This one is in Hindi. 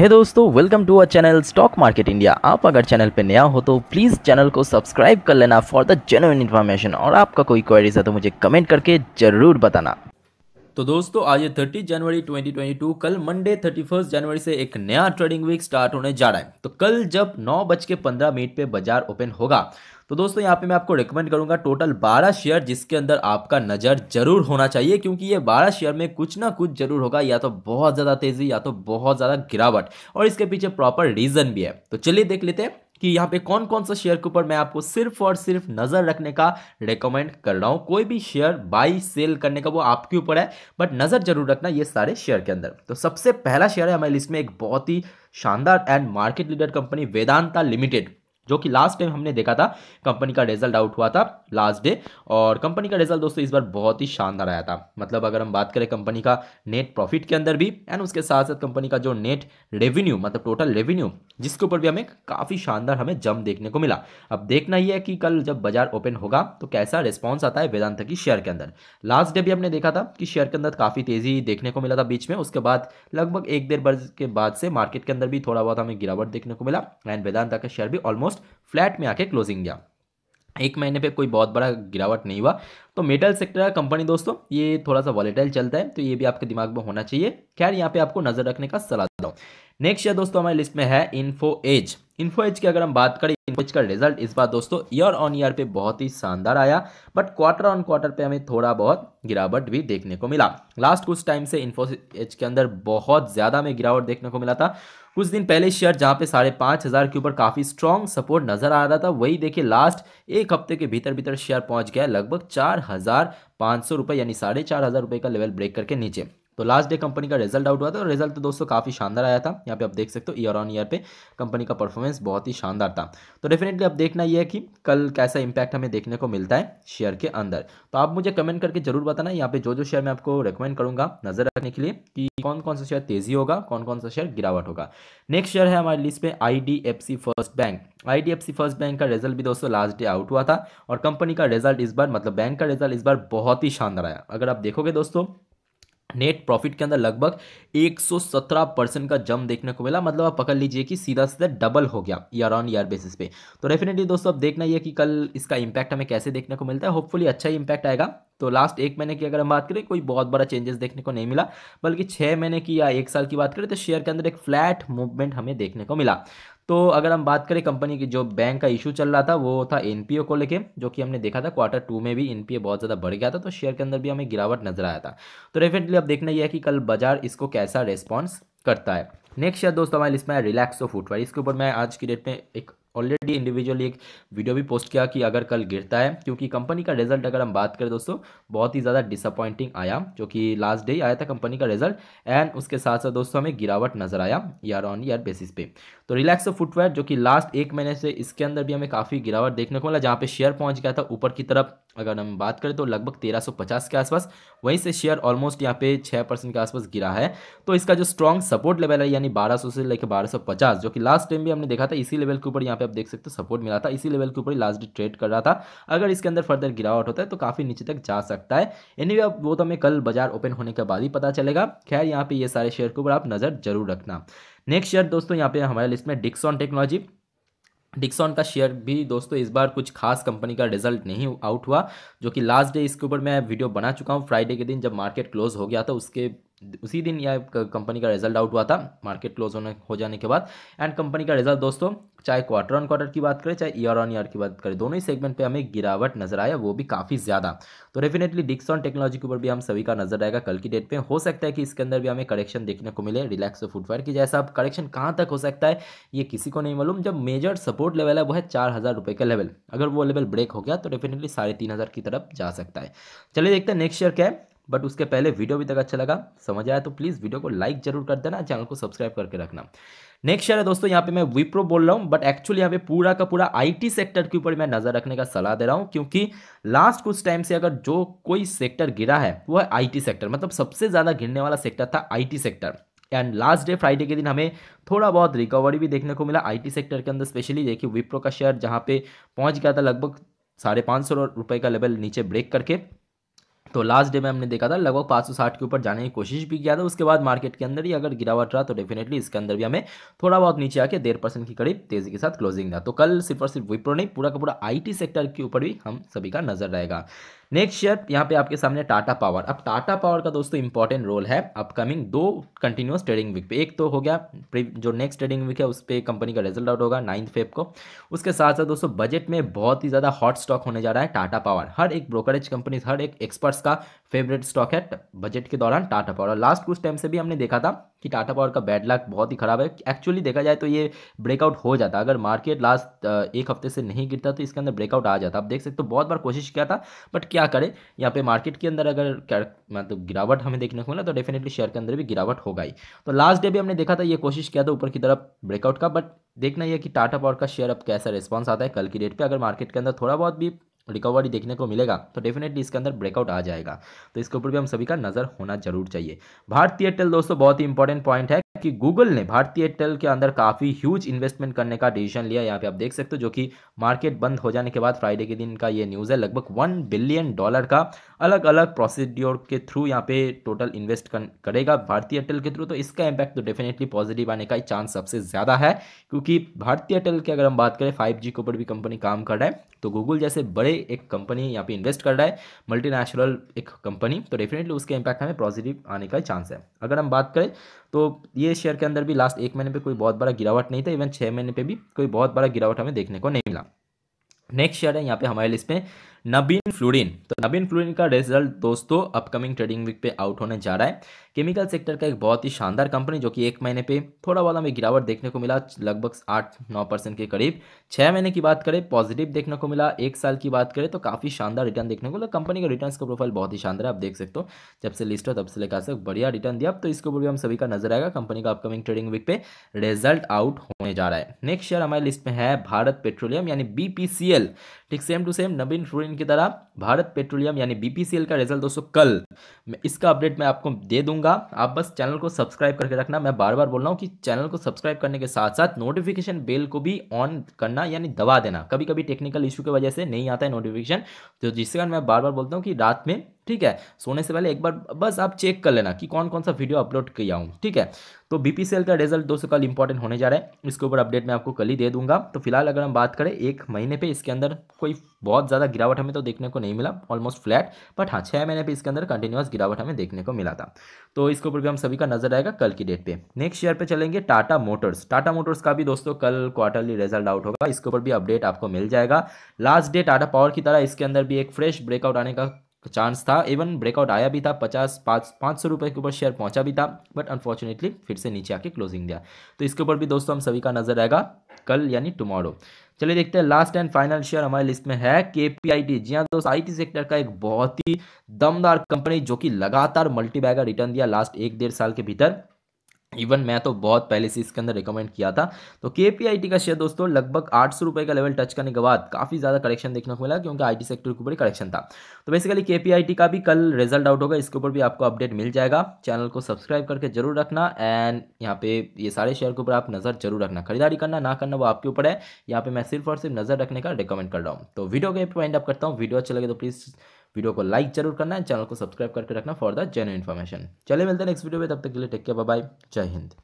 हे hey दोस्तों welcome to our channel stock market India आप अगर चैनल पे नया हो तो प्लीज़ चैनल को सब्सक्राइब कर लेना फॉर द जेनुइन इन्फॉर्मेशन और आपका कोई क्वेरीज है तो मुझे कमेंट करके ज़रूर बताना तो दोस्तों आज थर्टी जनवरी 2022 कल मंडे 31 जनवरी से एक नया ट्रेडिंग वीक स्टार्ट होने जा रहा है तो कल जब नौ बज के पंद्रह मिनट पे बाजार ओपन होगा तो दोस्तों यहाँ पे मैं आपको रिकमेंड करूंगा टोटल 12 शेयर जिसके अंदर आपका नज़र जरूर होना चाहिए क्योंकि ये 12 शेयर में कुछ ना कुछ जरूर होगा या तो बहुत ज़्यादा तेज़ी या तो बहुत ज़्यादा गिरावट और इसके पीछे प्रॉपर रीज़न भी है तो चलिए देख लेते हैं कि यहाँ पे कौन कौन सा शेयर के ऊपर मैं आपको सिर्फ और सिर्फ नज़र रखने का रिकमेंड कर रहा हूँ कोई भी शेयर बाई सेल करने का वो आपके ऊपर है बट नज़र जरूर रखना ये सारे शेयर के अंदर तो सबसे पहला शेयर है हमारी लिस्ट में एक बहुत ही शानदार and market leader company Vedanta limited जो कि लास्ट टाइम हमने देखा था कंपनी का रिजल्ट आउट हुआ था लास्ट डे और कंपनी का रिजल्ट दोस्तों इस बार बहुत ही शानदार आया था मतलब अगर हम बात करें कंपनी का नेट प्रॉफिट के अंदर भी एंड उसके साथ साथ कंपनी का जो नेट रेवेन्यू मतलब टोटल रेवेन्यू जिसके ऊपर भी हमें काफ़ी शानदार हमें जम देखने को मिला अब देखना ही है कि कल जब बाजार ओपन होगा तो कैसा रिस्पॉन्स आता है वेदांत की शेयर के अंदर लास्ट डे भी हमने देखा था कि शेयर के अंदर काफ़ी तेज़ी देखने को मिला था बीच में उसके बाद लगभग एक डेढ़ बज के बाद से मार्केट के अंदर भी थोड़ा बहुत हमें गिरावट देखने को मिला एंड वेदांता का शेयर भी ऑलमोस्ट ऑलमोस्ट फ्लैट में आके क्लोजिंग गया एक महीने पे कोई बहुत बड़ा गिरावट नहीं हुआ तो मेटल सेक्टर का कंपनी दोस्तों ये थोड़ा सा वॉलेटाइल चलता है तो ये भी आपके दिमाग में होना चाहिए खैर यहाँ पे आपको नजर रखने का सलाह देता हूँ नेक्स्ट है दोस्तों हमारे लिस्ट में है इन्फो एज इन्फो एज की अगर हम बात करें कुछ का रिजल्ट इस बार दोस्तों ईयर ऑन ईयर पे बहुत ही शानदार आया बट क्वार्टर ऑन क्वार्टर पे हमें थोड़ा बहुत गिरावट भी देखने को मिला लास्ट कुछ टाइम से इन्फोसिस के अंदर बहुत ज़्यादा में गिरावट देखने को मिला था कुछ दिन पहले शेयर जहाँ पे साढ़े पाँच हज़ार के ऊपर काफ़ी स्ट्रॉन्ग सपोर्ट नज़र आ रहा था वही देखिए लास्ट एक हफ्ते के भीतर भीतर शेयर पहुंच गया लगभग चार हज़ार पाँच सौ रुपये यानी साढ़े चार हज़ार रुपये का लेवल ब्रेक करके नीचे तो लास्ट डे कंपनी का रिजल्ट आउट हुआ था और रिजल्ट तो दोस्तों काफ़ी शानदार आया था यहाँ पे आप देख सकते हो ईयर ऑन ईयर पे कंपनी का परफॉर्मेंस बहुत ही शानदार था तो डेफिनेटली अब देखना ये है कि कल कैसा इंपैक्ट हमें देखने को मिलता है शेयर के अंदर तो आप मुझे कमेंट करके जरूर बताना यहाँ पे जो जो शेयर मैं आपको रिकमेंड करूँगा नजर रखने के लिए कि कौन कौन सा शेयर तेजी होगा कौन कौन सा शेयर गिरावट होगा नेक्स्ट शेयर है हमारी लिस्ट पे I first bank I first bank का रिजल्ट भी दोस्तों लास्ट डे आउट हुआ था और कंपनी का रिजल्ट इस बार मतलब बैंक का रिजल्ट इस बार बहुत ही शानदार आया अगर आप देखोगे दोस्तों नेट प्रॉफिट के अंदर लगभग 117 परसेंट का जम देखने को मिला मतलब आप पकड़ लीजिए कि सीधा सीधा डबल हो गया ईयर ऑन ईयर बेसिस पे तो डेफिनेटली दोस्तों अब देखना ये कि कल इसका इम्पैक्ट हमें कैसे देखने को मिलता है होपफुली अच्छा ही इम्पैक्ट आएगा तो लास्ट एक महीने की अगर हम बात करें कोई बहुत बड़ा चेंजेस देखने को नहीं मिला बल्कि छः महीने की या एक साल की बात करें तो शेयर के अंदर एक फ्लैट मूवमेंट हमें देखने को मिला तो अगर हम बात करें कंपनी की जो बैंक का इशू चल रहा था वो था एनपीओ को लेके जो कि हमने देखा था क्वार्टर टू में भी एनपीए बहुत ज़्यादा बढ़ गया था तो शेयर के अंदर भी हमें गिरावट नजर आया था तो डेफिनेटली अब देखना यह है कि कल बाजार इसको कैसा रेस्पॉन्स करता है नेक्स्ट शेयर दोस्तों हमारे लिस्ट में रिलैक्सो फुटवेयर इसके ऊपर मैं आज की डेट में एक ऑलरेडी इंडिविजुअली एक वीडियो भी पोस्ट किया कि अगर कल गिरता है क्योंकि कंपनी का रिजल्ट अगर हम बात करें दोस्तों बहुत ही ज़्यादा डिसअपॉइंटिंग आया जो कि लास्ट डे आया था कंपनी का रिजल्ट एंड उसके साथ साथ दोस्तों हमें गिरावट नजर आया ईयर ऑन ईयर बेसिस पे तो रिलैक्स फुटवेयर जो कि लास्ट एक महीने से इसके अंदर भी हमें काफ़ी गिरावट देखने को मिला जहाँ पे शेयर पहुँच गया था ऊपर की तरफ अगर हम बात करें तो लगभग 1350 के आसपास वहीं से शेयर ऑलमोस्ट यहाँ पे 6 परसेंट के आसपास गिरा है तो इसका जो स्ट्रॉन्ग सपोर्ट लेवल है यानी 1200 से लेकर 1250 जो कि लास्ट टाइम भी हमने देखा था इसी लेवल के ऊपर यहाँ पे आप देख सकते हो सपोर्ट मिला था इसी लेवल के ऊपर लास्ट डे ट्रेड कर रहा था अगर इसके अंदर फर्दर गिरावट होता है तो काफ़ी नीचे तक जा सकता है एनी anyway, वो तो हमें कल बाजार ओपन होने के बाद ही पता चलेगा खैर यहाँ पे ये सारे शेयर के ऊपर आप नज़र जरूर रखना नेक्स्ट शेयर दोस्तों यहाँ पे हमारे लिस्ट में डिक्सॉन टेक्नोलॉजी डिक्सॉन का शेयर भी दोस्तों इस बार कुछ खास कंपनी का रिजल्ट नहीं आउट हुआ जो कि लास्ट डे इसके ऊपर मैं वीडियो बना चुका हूँ फ्राइडे के दिन जब मार्केट क्लोज हो गया था उसके उसी दिन यह कंपनी का रिजल्ट आउट हुआ था मार्केट क्लोज होने हो जाने के बाद एंड कंपनी का रिजल्ट दोस्तों चाहे क्वार्टर ऑन क्वार्टर की बात करें चाहे ईयर ऑन ईयर की बात करें दोनों ही सेगमेंट पे हमें गिरावट नजर आया वो भी काफ़ी ज़्यादा तो डेफिनेटली डिक्सॉन टेक्नोलॉजी के ऊपर भी हम सभी का नजर आएगा कल की डेट पर हो सकता है कि इसके अंदर भी हमें करेक्शन देखने को मिले रिलैक्स फुटवेयर की जैसा अब करेक्शन कहाँ तक हो सकता है ये किसी को नहीं मालूम जब मेजर सपोर्ट लेवल है वो है चार हज़ार रुपये का लेवल अगर वो लेवल ब्रेक हो गया तो डेफिनेटली साढ़े तीन हज़ार की तरफ जा सकता है चलिए देखते हैं नेक्स्ट ईयर क्या है बट उसके पहले वीडियो भी तक अच्छा लगा समझ आया तो प्लीज़ वीडियो को लाइक जरूर कर देना चैनल को सब्सक्राइब करके रखना नेक्स्ट शेयर है दोस्तों यहाँ पे मैं विप्रो बोल रहा हूँ बट एक्चुअली यहाँ पे पूरा का पूरा आईटी सेक्टर के ऊपर मैं नज़र रखने का सलाह दे रहा हूँ क्योंकि लास्ट कुछ टाइम से अगर जो कोई सेक्टर गिरा है वो है आई सेक्टर मतलब सबसे ज़्यादा गिरने वाला सेक्टर था I sector and last day Friday के दिन हमें थोड़ा बहुत रिकवरी भी देखने को मिला आई सेक्टर के अंदर स्पेशली देखिए विप्रो का शेयर जहाँ पे पहुँच गया था लगभग साढ़े पाँच सौ रुपये का लेवल नीचे ब्रेक करके तो लास्ट डे में हमने देखा था लगभग 560 के ऊपर जाने की कोशिश भी किया था उसके बाद मार्केट के अंदर ही अगर गिरावट रहा तो डेफिनेटली इसके अंदर भी हमें थोड़ा बहुत नीचे आके डेढ़ परसेंट की करीब तेजी के साथ क्लोजिंग रहा तो कल सिर्फ और सिर्फ विप्रो नहीं पूरा का पूरा आईटी सेक्टर के ऊपर भी हम सभी का नजर रहेगा नेक्स्ट शेयर यहाँ पे आपके सामने टाटा पावर अब टाटा पावर का दोस्तों इंपॉर्टेंट रोल है अपकमिंग दो कंटिन्यूस ट्रेडिंग वीक पे एक तो हो गया जो नेक्स्ट ट्रेडिंग वीक है उस पर कंपनी का रिजल्ट आउट होगा नाइन्थ फेब को उसके साथ साथ दोस्तों बजट में बहुत ही ज़्यादा हॉट स्टॉक होने जा रहा है टाटा पावर हर एक ब्रोकरेज कंपनीज हर एक एक्सपर्ट्स का फेवरेट स्टॉक है बजट के दौरान टाटा पावर और लास्ट कुछ टाइम से भी हमने देखा था कि टाटा पावर का बैड लक बहुत ही खराब है एक्चुअली देखा जाए तो ये ब्रेकआउट हो जाता अगर मार्केट लास्ट एक हफ्ते से नहीं गिरता तो इसके अंदर ब्रेकआउट आ जाता आप देख सकते हो तो बहुत बार कोशिश किया था बट क्या करें यहाँ पे मार्केट के अंदर अगर मतलब तो गिरावट हमें देखने को मिला तो डेफिनेटली शेयर के अंदर भी गिरावट होगा ही तो लास्ट डे भी हमने देखा था ये कोशिश किया था ऊपर की तरफ ब्रेकआउट का बट देखना यह कि टाटा पावर का शेयर अब कैसा रिस्पॉन्स आता है कल की डेट पर अगर मार्केट के अंदर थोड़ा बहुत भी रिकवरी देखने को मिलेगा तो डेफिनेटली इसके अंदर ब्रेकआउट आ जाएगा तो इसके ऊपर भी हम सभी का नज़र होना जरूर चाहिए भारतीय एयरटेल दोस्तों बहुत ही इंपॉर्टेंट पॉइंट है कि गूगल ने भारतीय एयरटेल के अंदर काफ़ी ह्यूज इन्वेस्टमेंट करने का डिसीजन लिया यहाँ पे आप देख सकते हो जो कि मार्केट बंद हो जाने के बाद फ्राइडे के दिन का ये न्यूज़ है लगभग वन बिलियन डॉलर का अलग अलग प्रोसीड्योर के थ्रू यहाँ पे टोटल इन्वेस्ट करेगा भारतीय एयरटेल के थ्रू तो इसका इम्पैक्ट तो डेफिनेटली पॉजिटिव आने का ही चांस सबसे ज़्यादा है क्योंकि भारतीय एयरटेल की अगर हम बात करें फाइव के ऊपर भी कंपनी काम कर रहा है तो गूगल जैसे बड़े एक कंपनी यहाँ पे इन्वेस्ट कर रहा है मल्टीनेशनल एक कंपनी तो डेफिनेटली उसके इम्पैक्ट हमें पॉजिटिव आने का चांस है अगर हम बात करें तो ये शेयर के अंदर भी लास्ट एक महीने पे कोई बहुत बड़ा गिरावट नहीं था इवन छः महीने पे भी कोई बहुत बड़ा गिरावट हमें देखने को नहीं मिला नेक्स्ट शेयर है यहाँ पे हमारे लिस्ट में नबीन फ्लूरिन तो नबीन फ्लूरिन का रिजल्ट दोस्तों अपकमिंग ट्रेडिंग वीक पे आउट होने जा रहा है केमिकल सेक्टर का एक बहुत ही शानदार कंपनी जो कि एक महीने पे थोड़ा बहुत हमें गिरावट देखने को मिला लगभग आठ नौ परसेंट के करीब छः महीने की बात करें पॉजिटिव देखने को मिला एक साल की बात करें तो काफ़ी शानदार रिटर्न देखने को मिला कंपनी का रिटर्न का प्रोफाइल बहुत ही शानदार है आप देख सकते हो जब से लिस्ट हो तब से लेकर सकते बढ़िया रिटर्न दिया तो इसके ऊपर भी हम सभी का नजर आएगा कंपनी का अपकमिंग ट्रेडिंग वीक पे रिजल्ट आउट होने जा रहा है नेक्स्ट शेयर हमारे लिस्ट में है भारत पेट्रोलियम यानी बी ठीक same to same Navin fluorine की तरह भारत पेट्रोलियम यानी बीपीसीएल का रिजल्ट दोस्तों कल इसका अपडेट मैं आपको दे दूंगा आप बस चैनल को सब्सक्राइब करके रखना मैं बार बार बोल रहा हूँ कि चैनल को सब्सक्राइब करने के साथ साथ नोटिफिकेशन बेल को भी ऑन करना यानी दबा देना कभी कभी टेक्निकल इशू की वजह से नहीं आता है नोटिफिकेशन तो जिसके कारण मैं बार बार बोलता हूँ कि रात में ठीक है सोने से पहले एक बार बस आप चेक कर लेना कि कौन कौन सा वीडियो अपलोड किया हूँ ठीक है तो बीपीसीएल का रिजल्ट दोस्तों कल इंपॉर्टेंट होने जा रहा है इसके ऊपर अपडेट मैं आपको कल ही दे दूंगा तो फिलहाल अगर हम बात करें एक महीने पे इसके अंदर कोई बहुत ज़्यादा गिरावट हमें तो देखने को नहीं मिला ऑलमोस्ट फ्लैट बट हाँ छः महीने पे इसके अंदर कंटिन्यूस गिरावट हमें देखने को मिला था तो इसके ऊपर भी हम सभी का नजर आएगा कल की डेट पर नेक्स्ट ईयर पर चलेंगे टाटा मोटर्स टाटा मोटर्स का भी दोस्तों कल क्वार्टरली रिजल्ट आउट होगा इसके ऊपर भी अपडेट आपको मिल जाएगा लास्ट डे टाटा पावर की तरह इसके अंदर भी एक फ्रेश ब्रेकआउट आने का चांस था इवन ब्रेकआउट आया भी था पचास पाँच पाँच सौ रुपये के ऊपर शेयर पहुंचा भी था बट अनफॉर्चुनेटली फिर से नीचे आके क्लोजिंग दिया तो इसके ऊपर भी दोस्तों हम सभी का नजर रहेगा कल यानी टुमारो चलिए देखते हैं लास्ट एंड फाइनल शेयर हमारे लिस्ट में है के पी आई टी जी हाँ दोस्त आई टी सेक्टर का एक बहुत ही दमदार कंपनी जो कि लगातार मल्टीबैगर रिटर्न दिया लास्ट एक डेढ़ साल के भीतर इवन मैं तो बहुत पहले से इसके अंदर रिकमेंड किया था तो के का शेयर दोस्तों लगभग आठ सौ का लेवल टच करने के बाद काफ़ी ज़्यादा करेक्शन देखने को मिला क्योंकि आई सेक्टर के ऊपर करेक्शन था तो बेसिकली के का भी कल रिजल्ट आउट होगा इसके ऊपर भी आपको अपडेट मिल जाएगा चैनल को सब्सक्राइब करके जरूर रखना एंड यहाँ पे ये सारे शेयर के ऊपर आप नज़र जरूर रखना खरीदारी करना ना करना वो आपके ऊपर है यहाँ पे मैं सिर्फ और सिर्फ नज़र रखने का रिकमेंड कर रहा हूँ तो वीडियो के पॉइंट अप करता हूँ वीडियो अच्छा लगे तो प्लीज़ वीडियो को लाइक जरूर करना है चैनल को सब्सक्राइब करके रखना फॉर द जेन्यू इन्फॉर्मेशन चले मिलते हैं नेक्स्ट वीडियो में तब तक के लिए टेक केयर बाय जय हिंद